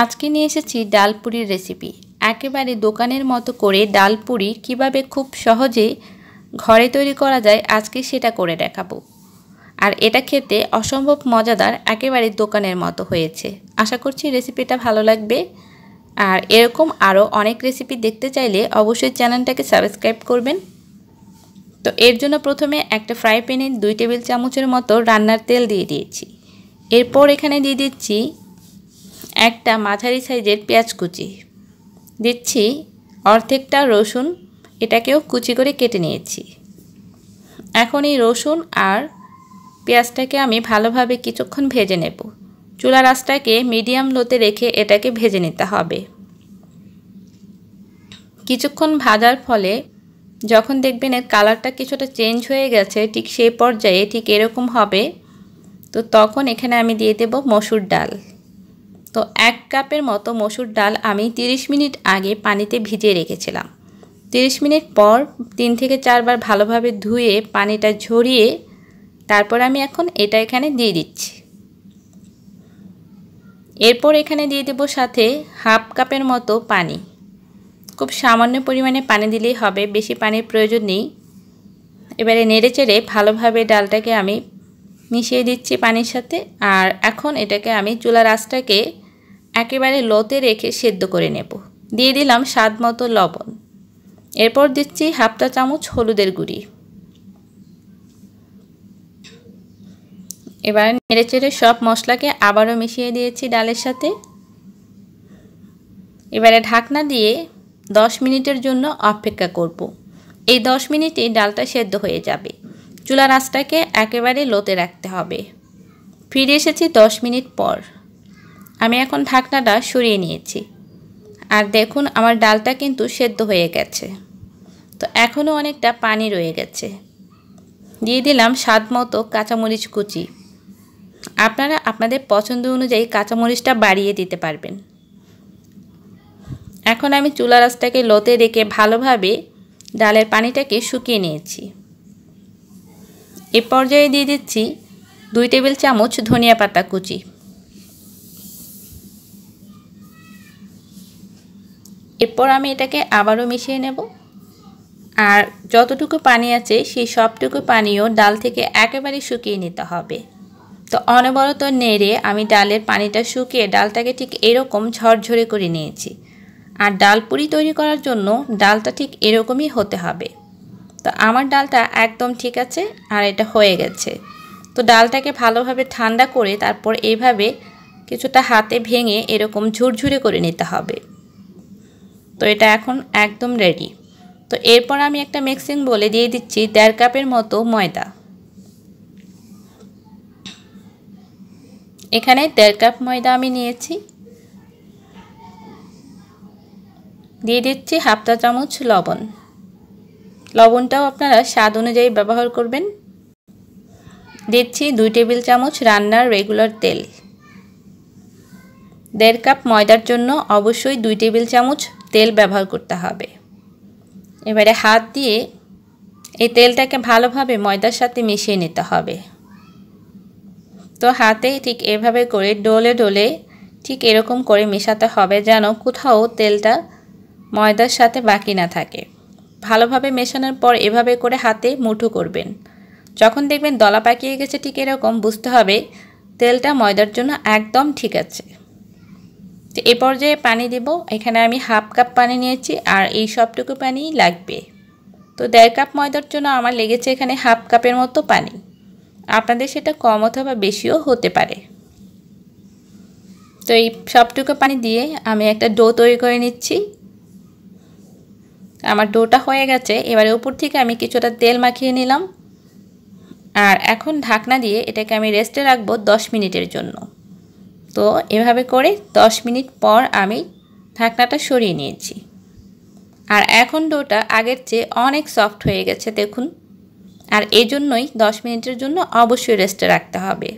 আজকে নিয়ে এসেছি ডাল পুরির রেসিপি একেবারে দোকানের মতো করে ডাল পুরি কীভাবে খুব সহজে ঘরে তৈরি করা যায় আজকে সেটা করে দেখাবো আর এটা খেতে অসম্ভব মজাদার একেবারে দোকানের মতো হয়েছে আশা করছি রেসিপিটা ভালো লাগবে আর এরকম আরও অনেক রেসিপি দেখতে চাইলে অবশ্যই চ্যানেলটাকে সাবস্ক্রাইব করবেন তো এর জন্য প্রথমে একটা ফ্রাই প্যানে দুই টেবিল চামচের মতো রান্নার তেল দিয়ে দিয়েছি এরপর এখানে দিয়ে দিচ্ছি একটা মাঝারি সাইজের পেঁয়াজ কুচি দিচ্ছি অর্ধেকটা রসুন এটাকেও কুচি করে কেটে নিয়েছি এখন এই রসুন আর পেঁয়াজটাকে আমি ভালোভাবে কিছুক্ষণ ভেজে নেব চুলা রাসটাকে মিডিয়াম লোতে রেখে এটাকে ভেজে নিতে হবে কিছুক্ষণ ভাজার ফলে যখন দেখবেন এর কালারটা কিছুটা চেঞ্জ হয়ে গেছে ঠিক সেই পর্যায়ে ঠিক এরকম হবে তো তখন এখানে আমি দিয়ে দেব মসুর ডাল তো এক কাপের মতো মসুর ডাল আমি 30 মিনিট আগে পানিতে ভিজিয়ে রেখেছিলাম 30 মিনিট পর তিন থেকে চারবার ভালোভাবে ধুয়ে পানিটা ঝরিয়ে তারপর আমি এখন এটা এখানে দিয়ে দিচ্ছি এরপর এখানে দিয়ে দেব সাথে হাফ কাপের মতো পানি খুব সামান্য পরিমাণে পানি দিলেই হবে বেশি পানির প্রয়োজন নেই এবারে নেড়ে চেড়ে ভালোভাবে ডালটাকে আমি মিশিয়ে দিচ্ছি পানির সাথে আর এখন এটাকে আমি চুলার আঁচটাকে একেবারে লোতে রেখে সেদ্ধ করে নেব দিয়ে দিলাম স্বাদ মতো লবণ এরপর দিচ্ছি হাফটা চামচ হলুদের গুঁড়ি এবার চেড়ে সব মশলাকে আবারও মিশিয়ে দিয়েছি ডালের সাথে এবারে ঢাকনা দিয়ে দশ মিনিটের জন্য অপেক্ষা করব। এই দশ মিনিটে ডালটা সেদ্ধ হয়ে যাবে চুলার আঁচটাকে একেবারে লোতে রাখতে হবে ফিরে এসেছি দশ মিনিট পর আমি এখন ঢাকনাটা সরিয়ে নিয়েছি আর দেখুন আমার ডালটা কিন্তু সেদ্ধ হয়ে গেছে তো এখনও অনেকটা পানি রয়ে গেছে দিয়ে দিলাম স্বাদ মতো কাঁচামরিচ কুচি আপনারা আপনাদের পছন্দ অনুযায়ী কাঁচামরিচটা বাড়িয়ে দিতে পারবেন এখন আমি চুলা রাসটাকে লোতে রেখে ভালোভাবে ডালের পানিটাকে শুকিয়ে নিয়েছি এ পর্যায়ে দিয়ে দিচ্ছি দুই টেবিল চামচ ধনিয়া পাতা কুচি এরপর আমি এটাকে আবারও মিশিয়ে নেব আর যতটুকু পানি আছে সেই সবটুকু পানিও ডাল থেকে একেবারে শুকিয়ে নিতে হবে তো অনবরত নেড়ে আমি ডালের পানিটা শুকিয়ে ডালটাকে ঠিক এরকম ঝরঝরে করে নিয়েছি আর ডাল পুরি তৈরি করার জন্য ডালটা ঠিক এরকমই হতে হবে তো আমার ডালটা একদম ঠিক আছে আর এটা হয়ে গেছে তো ডালটাকে ভালোভাবে ঠান্ডা করে তারপর এইভাবে কিছুটা হাতে ভেঙে এরকম ঝুরঝুরে করে নিতে হবে তো এটা এখন একদম রেডি তো এরপর আমি একটা মিক্সিং বলে দিয়ে দিচ্ছি দেড় কাপের মতো ময়দা এখানে দেড় কাপ ময়দা আমি নিয়েছি দিয়ে দিচ্ছি হাফ চা চামচ লবণ লবণটাও আপনারা স্বাদ অনুযায়ী ব্যবহার করবেন দিচ্ছি দুই টেবিল চামচ রান্নার রেগুলার তেল দেড় কাপ ময়দার জন্য অবশ্যই দুই টেবিল চামচ তেল ব্যবহার করতে হবে এবারে হাত দিয়ে এই তেলটাকে ভালোভাবে ময়দার সাথে মিশিয়ে নিতে হবে তো হাতে ঠিক এভাবে করে ডোলে ডলে ঠিক এরকম করে মেশাতে হবে যেন কোথাও তেলটা ময়দার সাথে বাকি না থাকে ভালোভাবে মেশানোর পর এভাবে করে হাতে মুঠো করবেন যখন দেখবেন দলা পাকিয়ে গেছে ঠিক এরকম বুঝতে হবে তেলটা ময়দার জন্য একদম ঠিক আছে তো এ পর্যায়ে পানি দেব এখানে আমি হাফ কাপ পানি নিয়েছি আর এই সবটুকু পানি লাগবে তো দেড় কাপ ময়দার জন্য আমার লেগেছে এখানে হাফ কাপের মতো পানি আপনাদের সেটা কম অথবা বেশিও হতে পারে তো এই সবটুকু পানি দিয়ে আমি একটা ডো তৈরি করে নিচ্ছি আমার ডোটা হয়ে গেছে এবারে উপর থেকে আমি কিছুটা তেল মাখিয়ে নিলাম আর এখন ঢাকনা দিয়ে এটাকে আমি রেস্টে রাখবো দশ মিনিটের জন্য তো এভাবে করে 10 মিনিট পর আমি ঢাকনাটা সরিয়ে নিয়েছি আর এখন ডোটা আগের চেয়ে অনেক সফট হয়ে গেছে দেখুন আর এজন্যই 10 মিনিটের জন্য অবশ্যই রেস্টে রাখতে হবে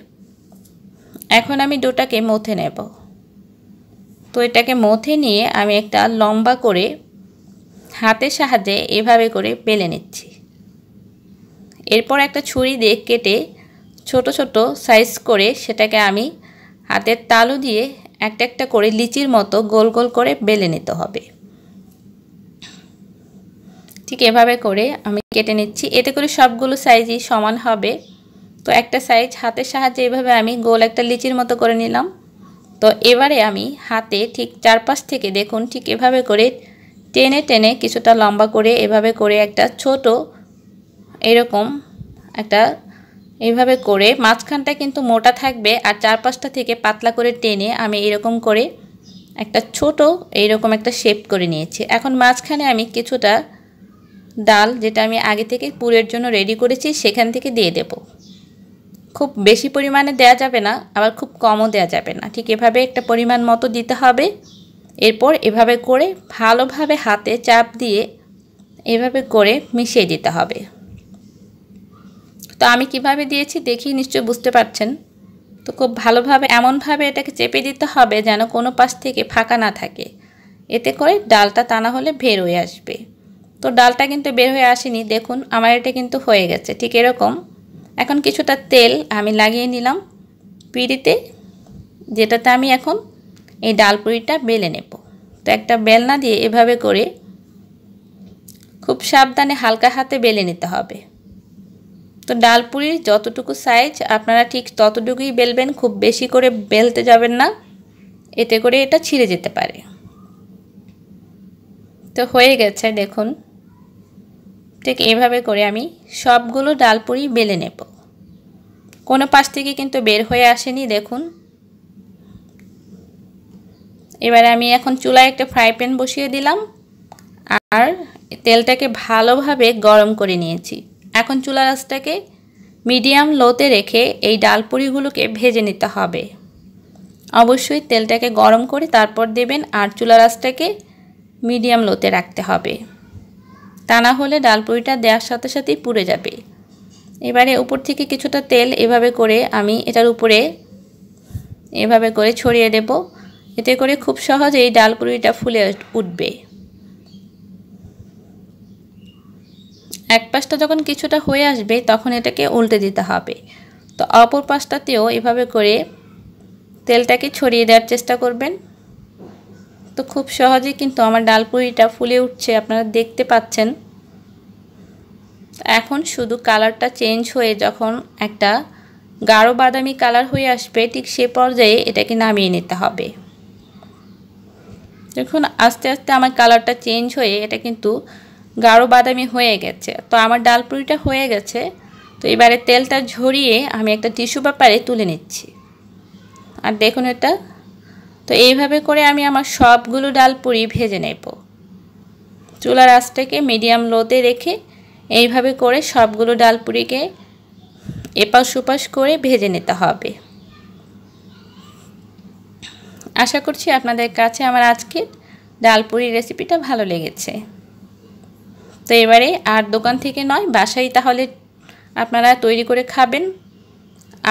এখন আমি ডোটাকে মথে নেব তো এটাকে মথে নিয়ে আমি একটা লম্বা করে হাতের সাহায্যে এভাবে করে বেলে নিচ্ছি এরপর একটা ছুরি দিয়ে কেটে ছোট ছোট সাইজ করে সেটাকে আমি হাতের তালু দিয়ে একটা একটা করে লিচির মতো গোল গোল করে বেলে নিতে হবে ঠিক এভাবে করে আমি কেটে নিচ্ছি এতে করে সবগুলো সাইজই সমান হবে তো একটা সাইজ হাতের সাহায্যে এভাবে আমি গোল একটা লিচির মতো করে নিলাম তো এবারে আমি হাতে ঠিক চারপাশ থেকে দেখুন ঠিক এভাবে করে টেনে টেনে কিছুটা লম্বা করে এভাবে করে একটা ছোট এরকম একটা এইভাবে করে মাঝখানটা কিন্তু মোটা থাকবে আর চারপাশটা থেকে পাতলা করে টেনে আমি এরকম করে একটা ছোট এইরকম একটা শেপ করে নিয়েছি এখন মাঝখানে আমি কিছুটা ডাল যেটা আমি আগে থেকে পুরের জন্য রেডি করেছি সেখান থেকে দিয়ে দেব খুব বেশি পরিমাণে দেয়া যাবে না আবার খুব কমও দেয়া যাবে না ঠিক এভাবে একটা পরিমাণ মতো দিতে হবে এরপর এভাবে করে ভালোভাবে হাতে চাপ দিয়ে এভাবে করে মিশিয়ে দিতে হবে তো আমি কিভাবে দিয়েছি দেখি নিশ্চয় বুঝতে পারছেন তো খুব ভালোভাবে এমনভাবে এটাকে চেপে দিতে হবে যেন কোনো পাশ থেকে ফাঁকা না থাকে এতে করে ডালটা টানা হলে বের হয়ে আসবে তো ডালটা কিন্তু বের হয়ে আসেনি দেখুন আমার এটা কিন্তু হয়ে গেছে ঠিক এরকম এখন কিছুটা তেল আমি লাগিয়ে নিলাম পিঁড়িতে যেটাতে আমি এখন এই ডাল পুরিটা বেলে নেব তো একটা বেলনা দিয়ে এভাবে করে খুব সাবধানে হালকা হাতে বেলে নিতে হবে তো ডাল ডালপুরির যতটুকু সাইজ আপনারা ঠিক ততটুকুই বেলবেন খুব বেশি করে বেলতে যাবেন না এতে করে এটা ছিঁড়ে যেতে পারে তো হয়ে গেছে দেখুন ঠিক এভাবে করে আমি সবগুলো ডাল পুরি বেলে নেব কোনো পাশ থেকে কিন্তু বের হয়ে আসেনি দেখুন এবারে আমি এখন চুলায় একটা ফ্রাই প্যান বসিয়ে দিলাম আর তেলটাকে ভালোভাবে গরম করে নিয়েছি এখন চুলা রাসটাকে মিডিয়াম লোতে রেখে এই ডালপুরিগুলোকে ভেজে নিতে হবে অবশ্যই তেলটাকে গরম করে তারপর দেবেন আর চুলা রাসটাকে মিডিয়াম লোতে রাখতে হবে তা না হলে ডালপুরিটা দেওয়ার সাথে সাথেই পুড়ে যাবে এবারে উপর থেকে কিছুটা তেল এভাবে করে আমি এটার উপরে এভাবে করে ছড়িয়ে দেব এতে করে খুব সহজেই এই ডালপুরিটা ফুলে উঠবে এক পাশটা যখন কিছুটা হয়ে আসবে তখন এটাকে উল্টে দিতে হবে তো অপর পাশটাতেও এভাবে করে তেলটাকে ছড়িয়ে দেওয়ার চেষ্টা করবেন তো খুব সহজে কিন্তু আমার ডালপুরিটা ফুলে উঠছে আপনারা দেখতে পাচ্ছেন এখন শুধু কালারটা চেঞ্জ হয়ে যখন একটা গাঢ় বাদামি কালার হয়ে আসবে ঠিক সে পর্যায়ে এটাকে নামিয়ে নিতে হবে দেখুন আস্তে আস্তে আমার কালারটা চেঞ্জ হয়ে এটা কিন্তু গাঢ় বাদামি হয়ে গেছে তো আমার ডাল পুরিটা হয়ে গেছে তো এবারে তেলটা ঝরিয়ে আমি একটা টিস্যু পেপারে তুলে নিচ্ছি আর দেখুন এটা তো এইভাবে করে আমি আমার সবগুলো ডাল পুরি ভেজে নেব চুলার আঁচটাকে মিডিয়াম লোতে রেখে এইভাবে করে সবগুলো ডাল পুরিকে এপাশ ওপাশ করে ভেজে নিতে হবে আশা করছি আপনাদের কাছে আমার আজকের ডালপুরি রেসিপিটা ভালো লেগেছে তো এবারে আর দোকান থেকে নয় বাসায় তাহলে আপনারা তৈরি করে খাবেন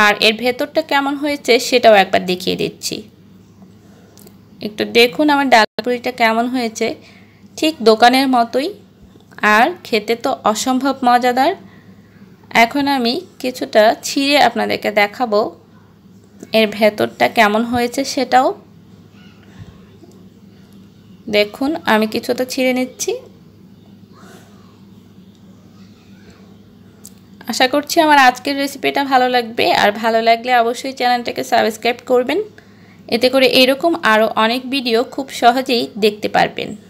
আর এর ভেতরটা কেমন হয়েছে সেটাও একবার দেখিয়ে দিচ্ছি একটু দেখুন আমার ডালপুরিটা কেমন হয়েছে ঠিক দোকানের মতোই আর খেতে তো অসম্ভব মজাদার এখন আমি কিছুটা ছিঁড়ে আপনাদেরকে দেখাবো এর ভেতরটা কেমন হয়েছে সেটাও দেখুন আমি কিছুটা ছিঁড়ে নিচ্ছি আশা করছি আমার আজকের রেসিপিটা ভালো লাগবে আর ভালো লাগলে অবশ্যই চ্যানেলটাকে সাবস্ক্রাইব করবেন এতে করে এরকম আরও অনেক ভিডিও খুব সহজেই দেখতে পারবেন